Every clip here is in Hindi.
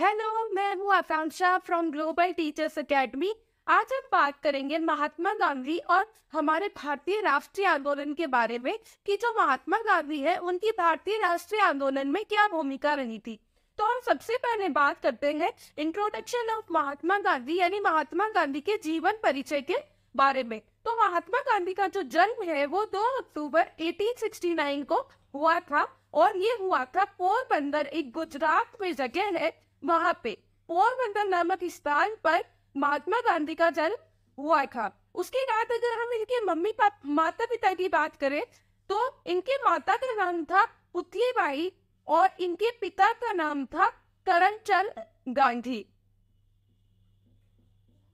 हेलो मैं हूँ Akanksha from global teachers academy आज हम बात करेंगे महात्मा गांधी और हमारे भारतीय राष्ट्रीय आंदोलन के बारे में कि जो महात्मा गांधी है उनकी भारतीय राष्ट्रीय आंदोलन में क्या भूमिका रही थी तो हम सबसे पहले बात करते हैं इंट्रोडक्शन ऑफ महात्मा गांधी यानी महात्मा गांधी के जीवन परिचय के बारे में तो महात्मा गांधी का जो जन्म है वो 2 अक्टूबर 1869 को हुआ था और ये हुआ था पोरबंदर एक गुजरात में जगह है वहां पे पोरबंदर नामक स्थान पर महात्मा गांधी का जन्म हुआ था उसके बाद अगर हम इनके मम्मी पापा माता पिता की बात करें तो इनके माता का नाम था पुतली बाई और इनके पिता का नाम था करणचंद गांधी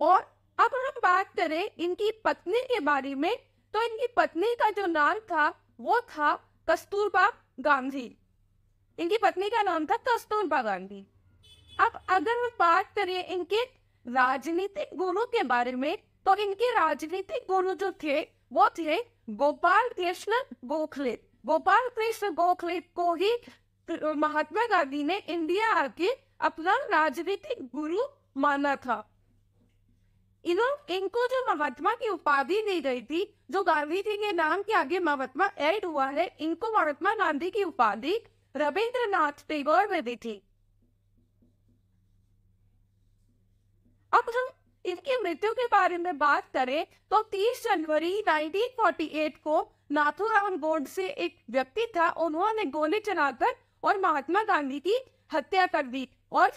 और अब हम बात करें इनकी पत्नी के बारे में तो इनकी पत्नी का जो नाम था वो था कस्तूरबा गांधी इनकी पत्नी का नाम था कस्तूरबा गांधी अब अगर बात करें इनके राजनीतिक गुरु के बारे में तो इनके राजनीतिक गुरु जो थे वो थे गोपाल कृष्ण गोखले गोपाल कृष्ण गोखले को ही महात्मा गांधी ने इंडिया आके अपना राजनीतिक गुरु माना था इन्हों इनको जो महात्मा की उपाधि दी गई थी जो गांधी जी के नाम के आगे महात्मा ऐड हुआ है इनको महात्मा गांधी की उपाधि रविंद्रनाथ टेगोर ने दी थी अब हम इनकी मृत्यु के बारे में बात करें तो 30 जनवरी 1948 को नाथुराम से एक व्यक्ति था उन्होंने गोली चलाकर और महात्मा गांधी की हत्या कर दी और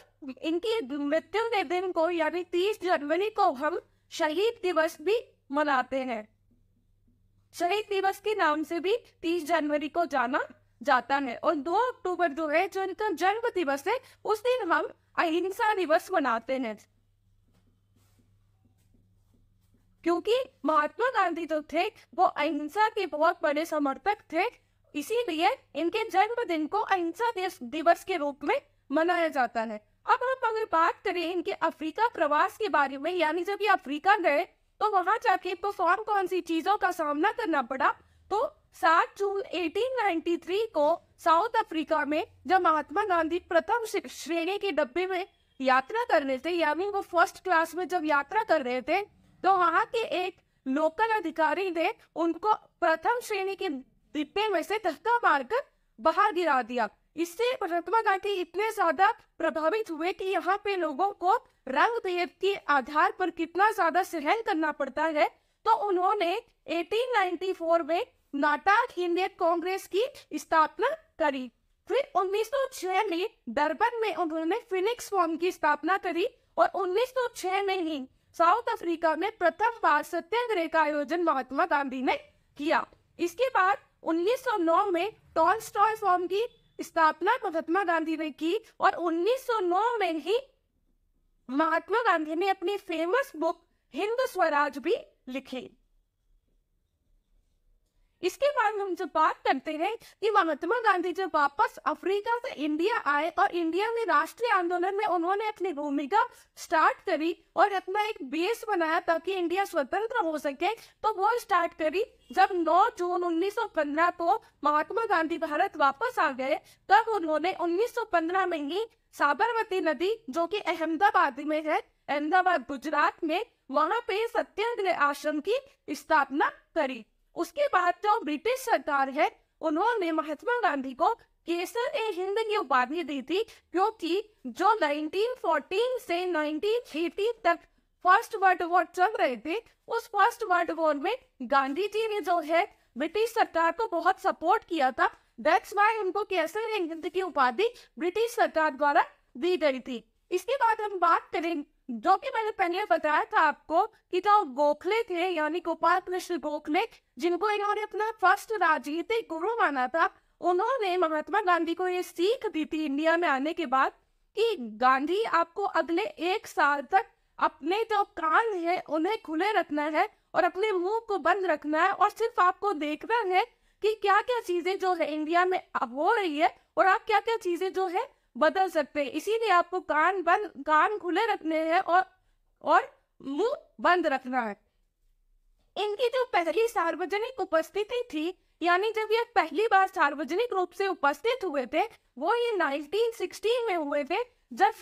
इनकी मृत्यु के दिन को यानी तीस जनवरी को हम शहीद दिवस भी मनाते हैं शहीद दिवस के नाम से भी तीस जनवरी को जाना जाता है और दो अक्टूबर जो है जो इनका जन्म दिवस है उस दिन हम अहिंसा दिवस मनाते हैं क्योंकि महात्मा गांधी जो थे वो अहिंसा के बहुत बड़े समर्थक थे इसीलिए इनके जन्मदिन को अहिंसा दिवस के रूप में मनाया जाता है अब हम अगर बात करें इनके अफ्रीका प्रवास के बारे में यानी जब ये अफ्रीका गए तो वहां जाके इनको कौन कौन सी चीजों का सामना करना पड़ा तो सात जून 1893 को साउथ अफ्रीका में जब महात्मा गांधी प्रथम श्रेणी के डब्बे में यात्रा कर रहे थे यानी वो फर्स्ट क्लास में जब यात्रा कर रहे थे तो वहाँ के एक लोकल अधिकारी ने उनको प्रथम श्रेणी के डिब्बे में से धक्का मारकर बाहर गिरा दिया इससे महात्मा गांधी इतने ज्यादा प्रभावित हुए कि यहाँ पे लोगों को रंग भेद के आधार पर कितना ज्यादा सहन करना पड़ता है तो उन्होंने 1894 में नाटा हिंदी कांग्रेस की स्थापना करी फिर 1906 में डरबन में उन्होंने फिनिक्स फॉर्म की स्थापना करी और 1906 में ही साउथ अफ्रीका में प्रथम बार सत्याग्रह का आयोजन महात्मा गांधी ने किया इसके बाद 1909 में टॉल स्टॉय फॉर्म की स्थापना महात्मा गांधी ने की और 1909 में ही महात्मा गांधी ने अपनी फेमस बुक हिंद स्वराज भी लिखी इसके बाद हम जब बात करते हैं कि महात्मा गांधी जब वापस अफ्रीका से इंडिया आए और इंडिया में राष्ट्रीय आंदोलन में उन्होंने अपनी भूमिका स्टार्ट करी और अपना एक बेस बनाया ताकि इंडिया स्वतंत्र हो सके तो वो स्टार्ट करी जब 9 जून 1915 को महात्मा गांधी भारत वापस आ गए तब उन्होंने 1915 में ही साबरमती नदी जो कि अहमदाबाद में है अहमदाबाद गुजरात में वहां पे सत्याग्रह आश्रम की स्थापना करी उसके बाद जो ब्रिटिश सरकार है उन्होंने महात्मा गांधी को केसर ए हिंद की उपाधि दी थी क्योंकि जो 1914 से 1980 तक फर्स्ट वर्ल्ड वॉर चल रहे थे उस फर्स्ट वर्ल्ड वॉर में गांधी जी ने जो है ब्रिटिश सरकार को बहुत सपोर्ट किया था दैट्स वाई उनको केसर ए हिंद की उपाधि ब्रिटिश सरकार द्वारा दी गई थी इसके बाद हम बात करेंगे जो कि मैंने पहले बताया था आपको कि जो गोखले थे यानी गोपाल कृष्ण गोखले जिनको इन्होंने अपना फर्स्ट राजनीतिक गुरु माना था उन्होंने महात्मा गांधी को ये सीख दी थी इंडिया में आने के बाद कि गांधी आपको अगले एक साल तक अपने जो कान है उन्हें खुले रखना है और अपने मुंह को बंद रखना है और सिर्फ आपको देखना है कि क्या क्या चीजें जो है इंडिया में हो रही है और आप क्या क्या चीजें जो है बदल सकते हैं इसीलिए आपको कान बंद कान खुले रखने हैं और और मुंह बंद रखना है इनकी जो पहली सार्वजनिक उपस्थिति थी यानी जब ये पहली बार सार्वजनिक रूप से उपस्थित हुए थे वो ये 1916 में हुए थे जब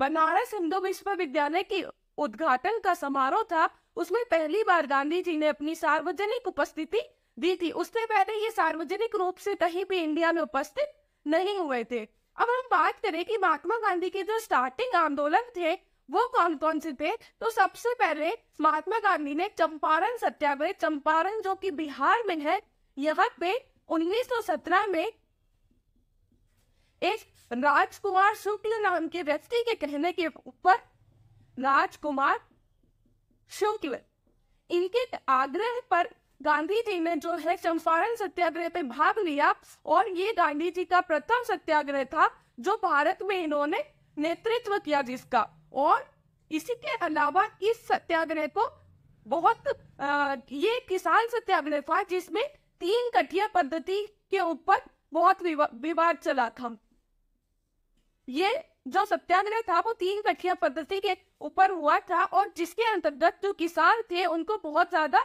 बनारस हिंदू विश्वविद्यालय के उद्घाटन का समारोह था उसमें पहली बार गांधी जी ने अपनी सार्वजनिक उपस्थिति दी थी उससे पहले ये सार्वजनिक रूप से कहीं भी इंडिया में उपस्थित नहीं हुए थे अब हम बात करें कि महात्मा गांधी के जो स्टार्टिंग आंदोलन थे वो कौन कौन से थे तो सबसे पहले महात्मा गांधी ने चंपारण सत्याग्रह चंपारण जो कि बिहार में है यहाँ पे 1917 में एक राजकुमार शुक्ल नाम के व्यक्ति के कहने के ऊपर राजकुमार शुक्ल इनके आग्रह पर गांधी जी ने जो है चंपारण सत्याग्रह पे भाग लिया और ये गांधी जी का प्रथम सत्याग्रह था जो भारत में इन्होंने नेतृत्व किया जिसका और इसी के अलावा इस सत्याग्रह को बहुत आ, ये किसान सत्याग्रह था जिसमें तीन कटिया पद्धति के ऊपर बहुत विवाद चला था ये जो सत्याग्रह था वो तीन कटिया पद्धति के ऊपर हुआ था और जिसके अंतर्गत जो किसान थे उनको बहुत ज्यादा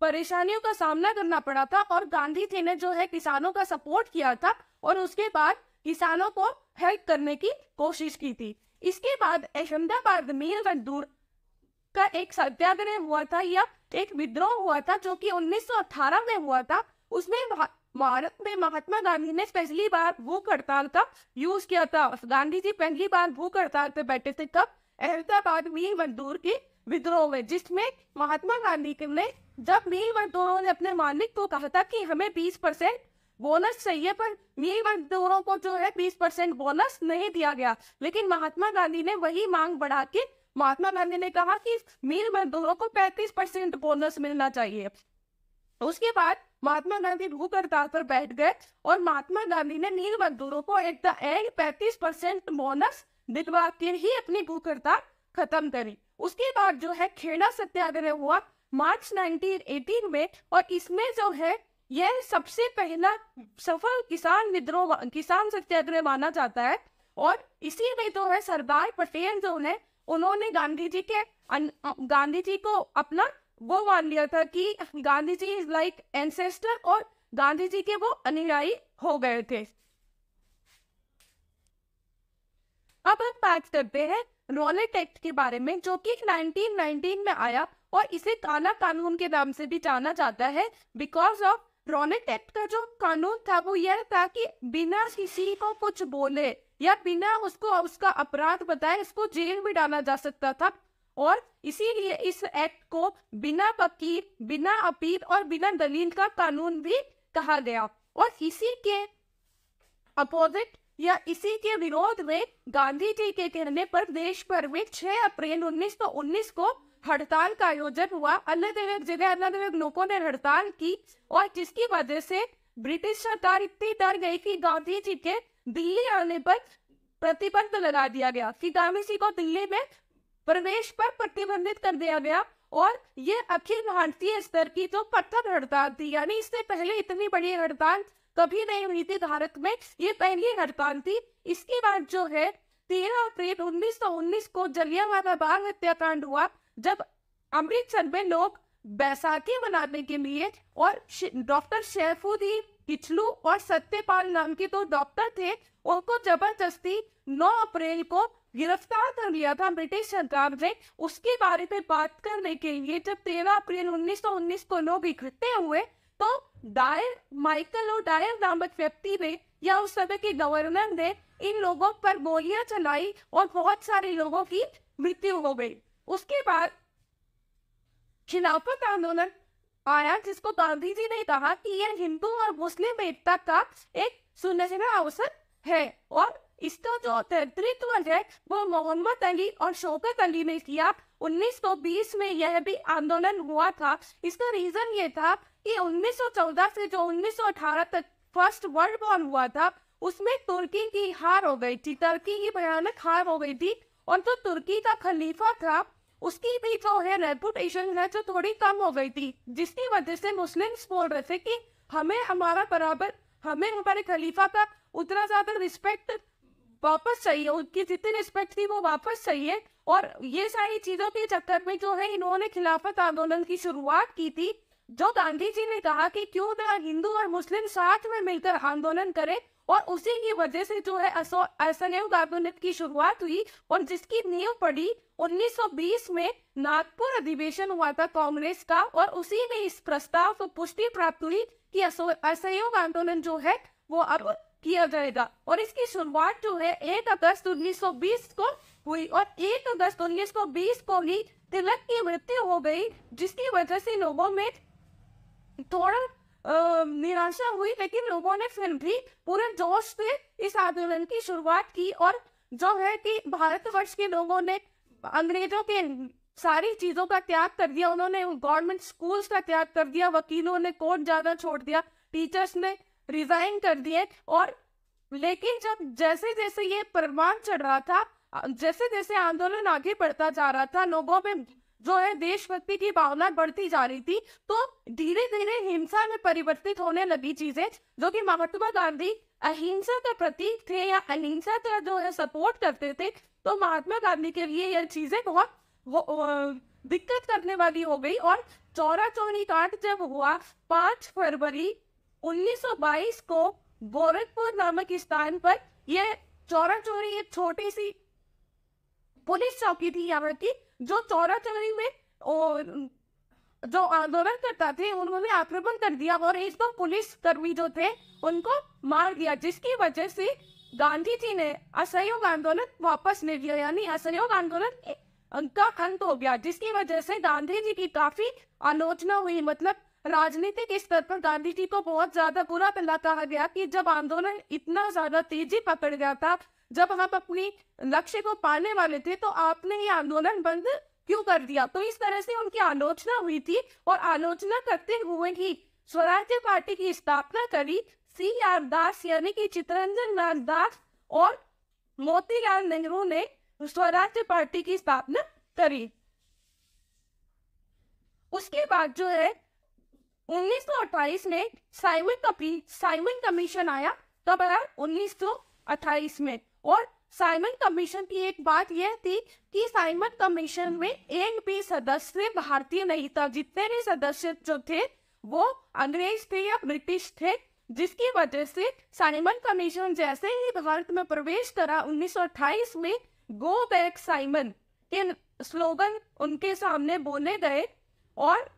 परेशानियों का सामना करना पड़ा था और गांधी जी ने जो है किसानों का सपोर्ट किया था और उसके बाद किसानों को हेल्प करने की कोशिश की थी इसके बाद अहमदाबाद मील मजदूर का एक सत्याग्रह हुआ था या एक विद्रोह हुआ था जो कि 1918 में हुआ था उसमें भारत में महात्मा गांधी ने पहली बार भूख हड़ताल का यूज किया था गांधी जी पहली बार भूख हड़ताल पे बैठे थे कब अहमदाबाद मील मजदूर की विद्रोह में जिसमें महात्मा गांधी ने जब मील मजदूरों ने अपने मालिक को कहा था कि हमें 20 परसेंट बोनस चाहिए पर मील मजदूरों को जो है 20 परसेंट बोनस नहीं दिया गया लेकिन महात्मा गांधी ने वही मांग बढ़ा के महात्मा गांधी ने कहा कि मील मजदूरों को 35 परसेंट बोनस मिलना चाहिए उसके बाद महात्मा गांधी भूख हड़ताल पर बैठ गए और महात्मा गांधी ने नील मजदूरों को एक द एंड पैंतीस परसेंट बोनस दिलवा के ही अपनी भूख हड़ताल खत्म करी उसके बाद जो है खेड़ा सत्याग्रह हुआ मार्च 1918 में और इसमें जो है यह सबसे पहला सफल किसान विद्रोह किसान सत्याग्रह माना जाता है और इसी में तो है सरदार पटेल जो है उन्होंने गांधी जी के गांधी जी को अपना वो मान लिया था कि Gandhi ji is like ancestor और गांधी जी के वो अनुयायी हो गए थे अब हम बात करते हैं रोलेट एक्ट के बारे में जो कि 1919 में आया और इसे काला कानून के नाम से भी जाना जाता है बिकॉज ऑफ रॉनेट एक्ट का जो कानून था वो यह था कि बिना किसी को कुछ बोले या बिना उसको उसका अपराध बताए उसको जेल में डाला जा सकता था और इसीलिए इस एक्ट को बिना वकील बिना अपील और बिना दलील का कानून भी कहा गया और इसी के अपोजिट या इसी के विरोध में गांधी जी के कहने पर देश भर में 6 अप्रैल 1919 को हड़ताल का आयोजन हुआ अलग अलग जगह अलग अलग लोगों ने हड़ताल की और जिसकी वजह से ब्रिटिश सरकार इतनी डर गई कि गांधी जी के दिल्ली आने पर प्रतिबंध लगा दिया गया कि गांधी जी को दिल्ली में प्रवेश पर प्रतिबंधित कर दिया गया और ये अखिल भारतीय स्तर की जो पत्थर हड़ताल थी यानी इससे पहले इतनी बड़ी हड़ताल कभी नहीं हुई थी भारत में ये पहली हड़ताल थी इसके बाद जो है तेरह अप्रैल उन्नीस सौ उन्नीस को जलियावाला बाग हत्याकांड हुआ जब अमृतसर में लोग बैसाखी मनाने के लिए और डॉक्टर शैफुद्दीन किचलू और सत्यपाल नाम के दो तो डॉक्टर थे उनको जबरदस्ती 9 अप्रैल को गिरफ्तार कर लिया था ब्रिटिश सरकार ने उसके बारे में बात करने के लिए जब 13 अप्रैल 1919 को लोग इकट्ठे हुए तो डायर माइकल और डायर नामक व्यक्ति ने या उस समय के गवर्नर ने इन लोगों पर गोलियां चलाई और बहुत सारे लोगों की मृत्यु हो गई उसके बाद खिलाफत आंदोलन आया जिसको गांधी जी ने कहा कि यह हिंदू और मुस्लिम एकता का एक सुनहरा अवसर है और इसका जो नेतृत्व है वो मोहम्मद अली और शौकत अली ने किया 1920 में यह भी आंदोलन हुआ था इसका रीजन ये था कि 1914 से जो 1918 तक फर्स्ट वर्ल्ड वॉर हुआ था उसमें तुर्की की हार हो गई थी तुर्की की भयानक हार हो गई थी और जो तुर्की का खलीफा था उसकी भी जो है रेपुटेशन है जो थोड़ी कम हो गई थी जिसकी वजह से मुस्लिम्स बोल रहे थे कि हमें हमारा बराबर हमें हमारे खलीफा का उतना ज्यादा रिस्पेक्ट वापस चाहिए उनकी जितनी रिस्पेक्ट थी वो वापस चाहिए और ये सारी चीजों के चक्कर में जो है इन्होंने खिलाफत आंदोलन की शुरुआत की थी जो गांधी जी ने कहा कि क्यों ना हिंदू और मुस्लिम साथ में मिलकर आंदोलन करें और उसी की वजह से जो है असो, आंदोलन की शुरुआत हुई और जिसकी नींव पड़ी 1920 में नागपुर अधिवेशन हुआ था कांग्रेस का और उसी में इस प्रस्ताव को पुष्टि प्राप्त हुई कि असहयोग आंदोलन जो है वो अब किया जाएगा और इसकी शुरुआत जो है एक अगस्त उन्नीस को हुई और एक अगस्त उन्नीस को ही तिलक की मृत्यु हो गई जिसकी वजह से लोगों में थोड़ा निराशा हुई लेकिन लोगों ने फिर भी पूरे जोश से इस आंदोलन की शुरुआत की और जो है कि भारतवर्ष के लोगों ने अंग्रेजों के सारी चीजों का त्याग कर दिया उन्होंने गवर्नमेंट स्कूल्स का त्याग कर दिया वकीलों ने कोर्ट जाना छोड़ दिया टीचर्स ने रिजाइन कर दिए और लेकिन जब जैसे जैसे ये प्रमाण चढ़ रहा था जैसे जैसे आंदोलन आगे बढ़ता जा रहा था लोगों में जो है देशभक्ति की भावना बढ़ती जा रही थी तो धीरे धीरे हिंसा में परिवर्तित होने लगी चीजें जो कि महात्मा गांधी अहिंसा का प्रतीक थे या अहिंसा का जो है सपोर्ट करते थे तो महात्मा गांधी के लिए यह चीजें बहुत दिक्कत करने वाली हो गई और चौरा चौरी कांड जब हुआ पांच फरवरी 1922 को गोरखपुर नामक स्थान पर यह चौरा चौरी एक छोटी सी पुलिस चौकी थी यहाँ की जो चौरा चौरी में और जो आंदोलन करता थे उन्होंने आक्रमण कर दिया और इस पर पुलिस कर्मी जो थे उनको मार दिया जिसकी वजह से गांधी जी ने असहयोग आंदोलन वापस ले लिया यानी असहयोग आंदोलन का अंत हो गया जिसकी वजह से गांधी जी की काफी आलोचना हुई मतलब राजनीतिक स्तर पर गांधी जी को बहुत ज्यादा बुरा पिला कहा गया कि जब आंदोलन इतना ज्यादा तेजी पकड़ गया था जब आप अपनी लक्ष्य को पाने वाले थे तो आपने ये आंदोलन बंद क्यों कर दिया तो इस तरह से उनकी आलोचना हुई थी और आलोचना करते हुए ही स्वराज्य पार्टी की स्थापना करी सी आर दास यानी कि चितरंजन लाल दास और मोतीलाल नेहरू ने स्वराज्य पार्टी की स्थापना करी उसके बाद जो है 1928 में साइमन कपी साइमन कमीशन आया तब आया 1928 में और साइमन कमीशन की एक बात यह थी कि साइमन कमीशन में एक भी सदस्य भारतीय नहीं था जितने भी सदस्य जो थे वो अंग्रेज थे या ब्रिटिश थे जिसकी वजह से साइमन कमीशन जैसे ही भारत में प्रवेश करा 1928 में गो बैक साइमन के स्लोगन उनके सामने बोले गए और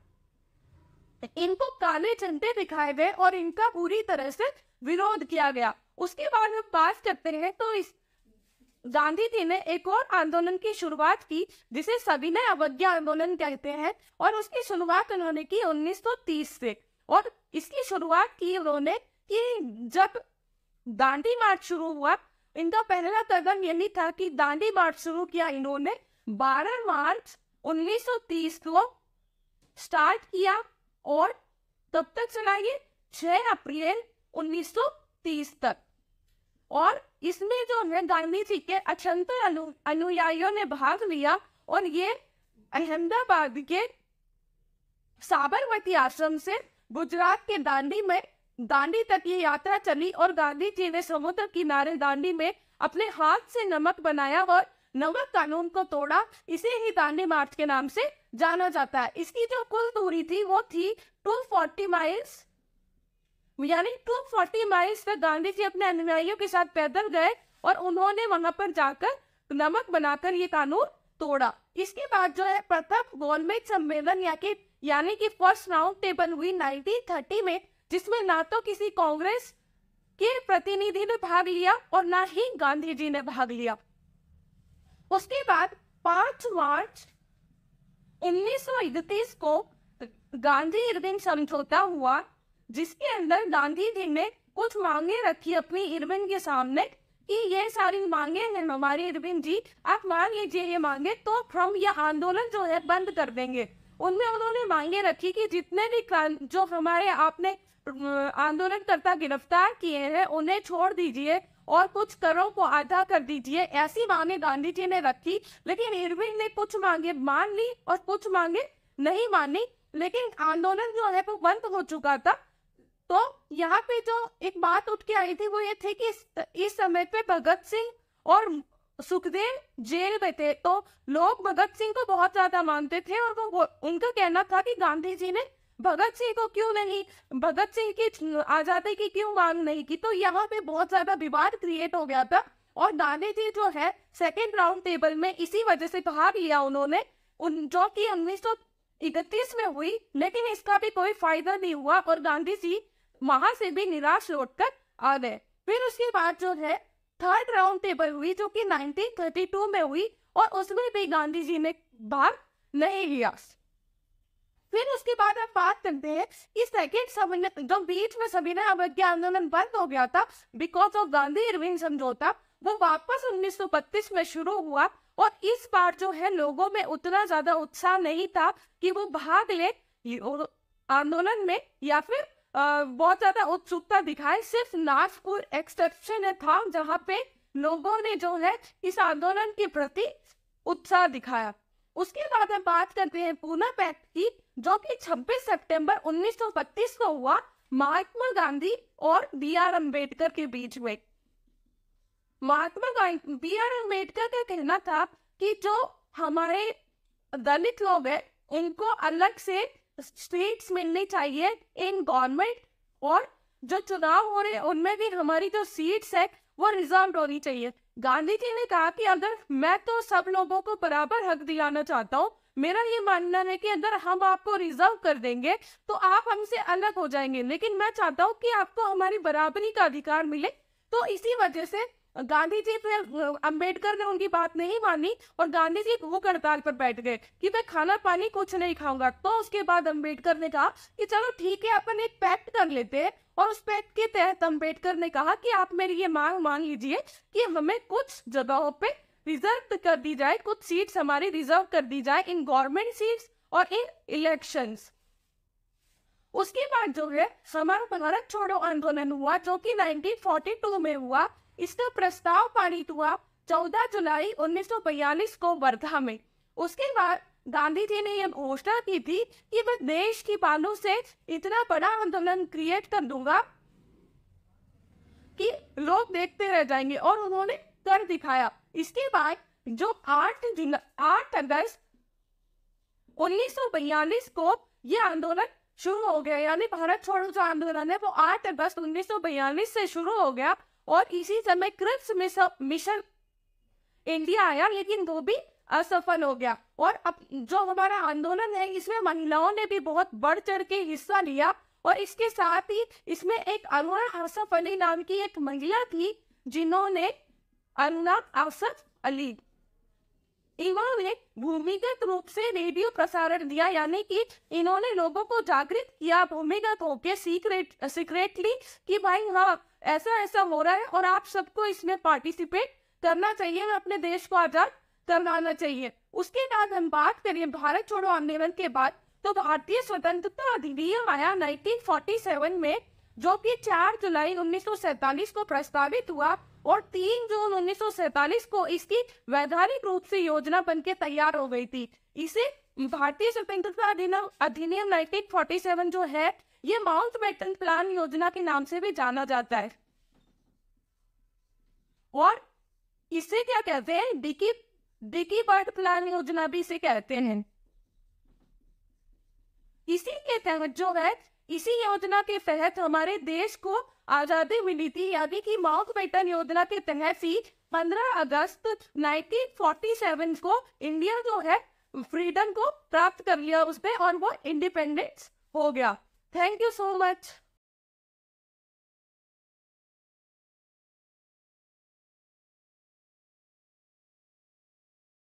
इनको काले झंडे दिखाए गए और इनका पूरी तरह से विरोध किया गया उसके बाद हम बात करते हैं तो इस गांधी जी ने एक और आंदोलन की शुरुआत की जिसे सविनय अवज्ञा आंदोलन कहते हैं और उसकी शुरुआत उन्होंने की 1930 से और इसकी शुरुआत की उन्होंने कि जब दांडी मार्च शुरू हुआ इनका पहला कदम यही था कि दांडी मार्च शुरू किया इन्होंने 12 मार्च 1930 को स्टार्ट किया और तब तक चलाइए 6 अप्रैल 1930 तक और इसमें जो है गांधी जी के अचंत अनु अनुयायियों ने भाग लिया और ये अहमदाबाद के साबरमती आश्रम से गुजरात के दांडी में दांडी तक ये यात्रा चली और गांधी जी ने समुद्र किनारे दांडी में अपने हाथ से नमक बनाया और नमक कानून को तोड़ा इसे ही दांडी मार्च के नाम से जाना जाता है इसकी जो कुल दूरी थी वो थी 240 माइल्स यानी टू फोर्टी माइल्स तक गांधी जी अपने अनुयायियों के साथ पैदल गए और उन्होंने वहां पर जाकर नमक बनाकर ये कानून तोड़ा इसके बाद जो है प्रथम गोलमेज सम्मेलन या कि यानी कि फर्स्ट राउंड टेबल हुई 1930 में जिसमें ना तो किसी कांग्रेस के प्रतिनिधि ने भाग लिया और ना ही गांधी जी ने भाग लिया उसके बाद पांच मार्च उन्नीस को गांधी इर्विन समझौता हुआ जिसके अंदर गांधी जी ने कुछ मांगे रखी अपनी इरविन के सामने कि ये सारी मांगे हैं हमारे इरविन जी आप मान लीजिए ये मांगे तो हम ये आंदोलन जो है बंद कर देंगे उनमें उन्होंने मांगे रखी कि जितने भी जो हमारे आपने आंदोलनकर्ता गिरफ्तार किए हैं उन्हें छोड़ दीजिए और कुछ करों को आधा कर दीजिए ऐसी मांगे गांधी जी ने रखी लेकिन इरविन ने कुछ मांगे मान ली और कुछ मांगे नहीं मानी लेकिन आंदोलन जो है वो बंद हो चुका था तो यहाँ पे जो एक बात उठ के आई थी वो ये थी कि इस समय पे भगत सिंह और सुखदेव जेल में थे तो लोग भगत सिंह को बहुत ज्यादा मानते थे और वो उनका कहना था कि गांधी जी ने भगत सिंह को क्यों नहीं भगत सिंह की आजादी की क्यों मांग नहीं की तो यहाँ पे बहुत ज्यादा विवाद क्रिएट हो गया था और गांधी जी जो है सेकेंड राउंड टेबल में इसी वजह से भाग लिया उन्होंने उन जो की उन्नीस सौ इकतीस में हुई लेकिन इसका भी कोई फायदा नहीं हुआ और गांधी जी वहां से भी निराश लौटकर आ गए फिर उसके बाद जो है थर्ड राउंड टेबल हुई जो कि 1932 में हुई और उसमें भी गांधी जी ने भाग नहीं लिया फिर उसके बाद हम बात करते हैं कि सेकेंड समन्वय जो बीच में सविनय अवज्ञा आंदोलन बंद हो गया था बिकॉज ऑफ गांधी इरविन समझौता वो वापस 1932 में शुरू हुआ और इस बार जो है लोगों में उतना ज्यादा उत्साह नहीं था कि वो भाग ले आंदोलन में या फिर बहुत ज्यादा उत्सुकता दिखाई सिर्फ नागपुर एक्सेप्शन था जहाँ पे लोगों ने जो है इस आंदोलन के प्रति उत्साह दिखाया उसके बाद हम बात करते हैं पूना पैक्ट की जो कि 26 सितंबर 1932 को हुआ महात्मा गांधी और बी आर अम्बेडकर के बीच में महात्मा गांधी बी आर अम्बेडकर का कहना था कि जो हमारे दलित लोग हैं उनको अलग से स्टेट्स मिलनी चाहिए इन गवर्नमेंट और जो चुनाव हो रहे हैं उनमें भी हमारी जो सीट्स है वो रिजर्व होनी चाहिए गांधी जी ने कहा कि अगर मैं तो सब लोगों को बराबर हक दिलाना चाहता हूँ मेरा ये मानना है कि अगर हम आपको रिजर्व कर देंगे तो आप हमसे अलग हो जाएंगे लेकिन मैं चाहता हूँ कि आपको हमारी बराबरी का अधिकार मिले तो इसी वजह से गांधी जी फिर अम्बेडकर ने उनकी बात नहीं मानी और गांधी जी भूख हड़ताल पर बैठ गए कि मैं खाना पानी कुछ नहीं खाऊंगा तो उसके बाद अम्बेडकर ने कहा कि चलो ठीक है अपन एक पैक्ट कर लेते हैं और उस पैक्ट के तहत अम्बेडकर ने कहा कि आप मेरी ये मांग मान लीजिए कि हमें कुछ जगहों पे रिजर्व कर दी जाए कुछ सीट्स हमारी रिजर्व कर दी जाए इन गवर्नमेंट सीट्स और इन इलेक्शंस उसके बाद जो है हमारा भारत छोड़ो आंदोलन हुआ जो कि 1942 में हुआ इसका प्रस्ताव पारित हुआ 14 जुलाई 1942 को वर्धा में उसके बाद गांधी जी ने यह घोषणा की थी कि मैं देश की बालों से इतना बड़ा आंदोलन क्रिएट कर दूंगा कि लोग देखते रह जाएंगे और उन्होंने कर दिखाया इसके बाद जो आठ जुलाई 8 अगस्त बयालीस को यह आंदोलन शुरू हो गया यानी भारत छोड़ो जो आंदोलन है वो आठ अगस्त बयालीस से शुरू हो गया और इसी समय क्रिप्स मिशन इंडिया आया लेकिन वो भी असफल हो गया और अब जो हमारा आंदोलन है इसमें महिलाओं ने भी बहुत बढ़ चढ़ के हिस्सा लिया और इसके साथ ही इसमें एक अरुणा आसफ अली नाम की एक महिला थी जिन्होंने अरुणा आसफ अली एवं ने भूमिगत रूप से रेडियो प्रसारण दिया यानी कि इन्होंने लोगों को जागृत किया भूमिगत होके सीक्रेट सीक्रेटली कि भाई हाँ ऐसा ऐसा हो रहा है और आप सबको इसमें पार्टिसिपेट करना चाहिए और अपने देश को आजाद करवाना चाहिए उसके बाद हम बात करें भारत छोड़ो आंदोलन के बाद तो भारतीय स्वतंत्रता अधिनियम आया 1947 में जो कि 4 जुलाई 1947 को प्रस्तावित हुआ और 3 जून 1947 को इसकी वैधानिक रूप से योजना बनके तैयार हो गई थी इसे भारतीय स्वतंत्रता अधिनियम 1947 जो है ये माउंट बेटन प्लान योजना के नाम से भी जाना जाता है और इसे क्या कहते हैं डिकी डिकी बर्ड प्लान योजना भी इसे कहते हैं इसी के तहत जो है इसी योजना के तहत हमारे देश को आजादी मिली थी यानी कि माउंट बेटन योजना के तहत ही 15 अगस्त 1947 को इंडिया जो है फ्रीडम को प्राप्त कर लिया उसने और वो इंडिपेंडेंस हो गया थैंक यू सो मच